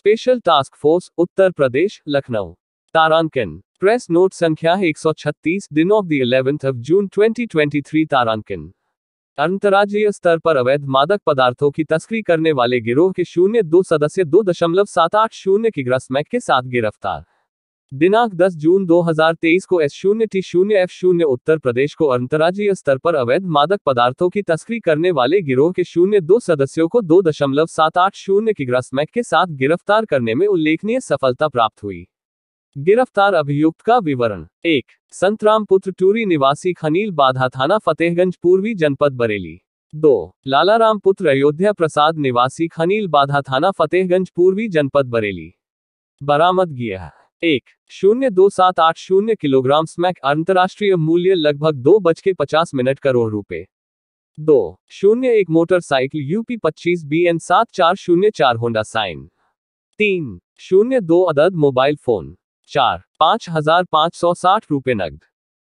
special task force Uttar Pradesh Lucknow तारांकन press note संख्या 136 दिन of the eleventh of June 2023 तारांकन अंतर्राज्यीय स्तर पर अवैध मादक पदार्थों की तस्करी करने वाले गिरोह के शून्य दो सदस्य दो दशमलव सात आठ शून्य की ग्रस्मैक के साथ गिरफ्तार दिनांक 10 जून 2023 को एस शून्य टी शून्य एफ शून्य उत्तर प्रदेश को अंतर्राज्यीय स्तर पर अवैध मादक पदार्थों की तस्करी करने वाले गिरोह के शून्य दो सदस्यों को दो दशमलव सात आठ शून्य की ग्रस्मैक के साथ गिरफ्तार करने में उल्लेखनीय सफलता प्राप्त हुई गिरफ्तार अभियुक्त का विवरण एक संतराम पुत्र टूरी निवासी खनील बाधा थाना फतेहगंज पूर्वी जनपद बरेली दो लालाराम पुत्र अयोध्या प्रसाद निवासी खनील बाधा थाना फतेहगंज पूर्वी जनपद बरेली बरामद किया एक शून्य दो सात आठ शून्य किलोग्राम स्मैक अंतर्राष्ट्रीय मूल्य लगभग दो बज के पचास मिनट करोड़ रुपए दो शून्य एक मोटरसाइकिल यूपी पच्चीस बी एन सात चार शून्य चार होंडा साइन तीन शून्य दो अदद मोबाइल फोन चार पाँच हजार पाँच सौ साठ रुपये नगद